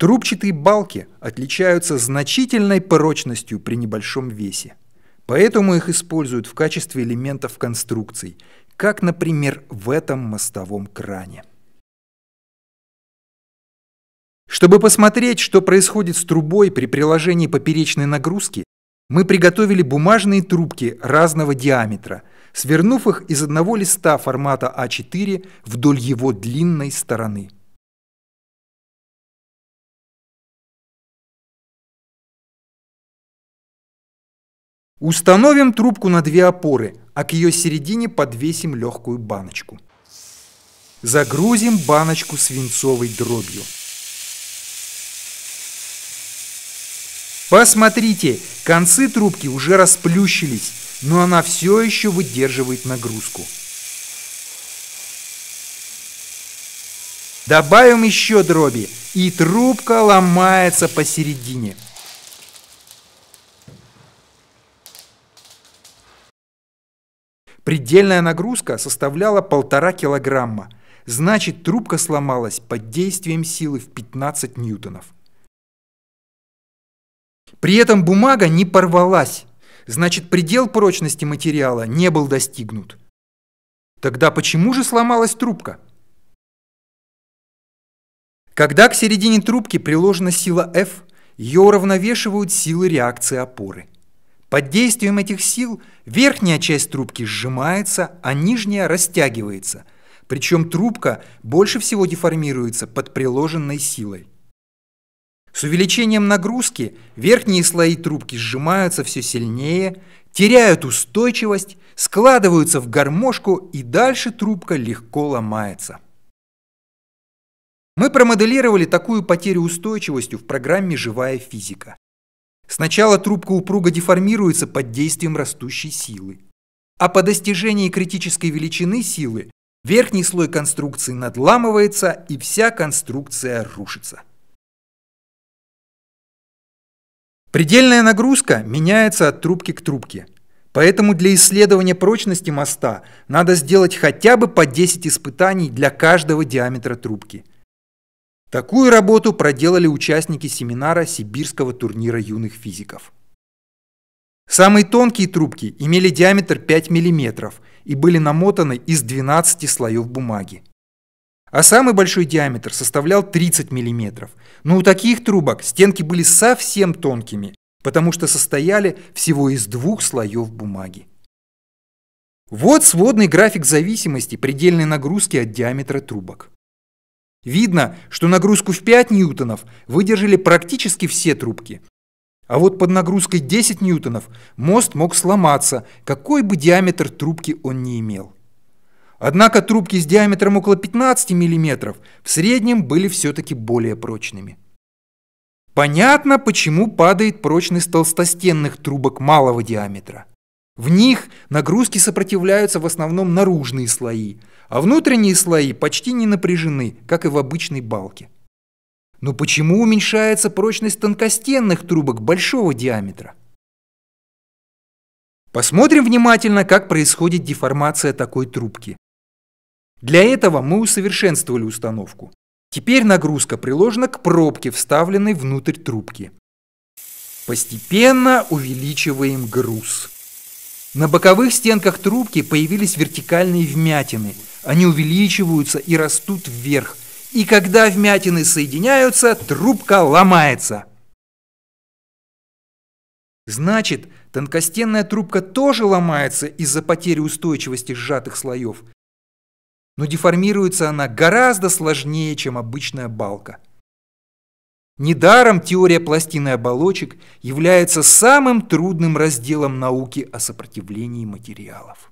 Трубчатые балки отличаются значительной прочностью при небольшом весе. Поэтому их используют в качестве элементов конструкций, как, например, в этом мостовом кране. Чтобы посмотреть, что происходит с трубой при приложении поперечной нагрузки, мы приготовили бумажные трубки разного диаметра, свернув их из одного листа формата А4 вдоль его длинной стороны. Установим трубку на две опоры, а к ее середине подвесим легкую баночку. Загрузим баночку свинцовой дробью. Посмотрите, концы трубки уже расплющились, но она все еще выдерживает нагрузку. Добавим еще дроби, и трубка ломается посередине. Предельная нагрузка составляла полтора килограмма, значит трубка сломалась под действием силы в 15 ньютонов. При этом бумага не порвалась, значит предел прочности материала не был достигнут. Тогда почему же сломалась трубка? Когда к середине трубки приложена сила F, ее уравновешивают силы реакции опоры. Под действием этих сил верхняя часть трубки сжимается, а нижняя растягивается. Причем трубка больше всего деформируется под приложенной силой. С увеличением нагрузки верхние слои трубки сжимаются все сильнее, теряют устойчивость, складываются в гармошку и дальше трубка легко ломается. Мы промоделировали такую потерю устойчивости в программе «Живая физика». Сначала трубка упруга деформируется под действием растущей силы. А по достижении критической величины силы верхний слой конструкции надламывается и вся конструкция рушится. Предельная нагрузка меняется от трубки к трубке. Поэтому для исследования прочности моста надо сделать хотя бы по 10 испытаний для каждого диаметра трубки. Такую работу проделали участники семинара Сибирского турнира юных физиков. Самые тонкие трубки имели диаметр 5 мм и были намотаны из 12 слоев бумаги. А самый большой диаметр составлял 30 мм, но у таких трубок стенки были совсем тонкими, потому что состояли всего из двух слоев бумаги. Вот сводный график зависимости предельной нагрузки от диаметра трубок. Видно, что нагрузку в 5 ньютонов выдержали практически все трубки. А вот под нагрузкой 10 ньютонов мост мог сломаться, какой бы диаметр трубки он ни имел. Однако трубки с диаметром около 15 мм в среднем были все-таки более прочными. Понятно, почему падает прочность толстостенных трубок малого диаметра. В них нагрузки сопротивляются в основном наружные слои – а внутренние слои почти не напряжены, как и в обычной балке. Но почему уменьшается прочность тонкостенных трубок большого диаметра? Посмотрим внимательно, как происходит деформация такой трубки. Для этого мы усовершенствовали установку. Теперь нагрузка приложена к пробке, вставленной внутрь трубки. Постепенно увеличиваем груз. На боковых стенках трубки появились вертикальные вмятины – они увеличиваются и растут вверх. И когда вмятины соединяются, трубка ломается. Значит, тонкостенная трубка тоже ломается из-за потери устойчивости сжатых слоев. Но деформируется она гораздо сложнее, чем обычная балка. Недаром теория пластины оболочек является самым трудным разделом науки о сопротивлении материалов.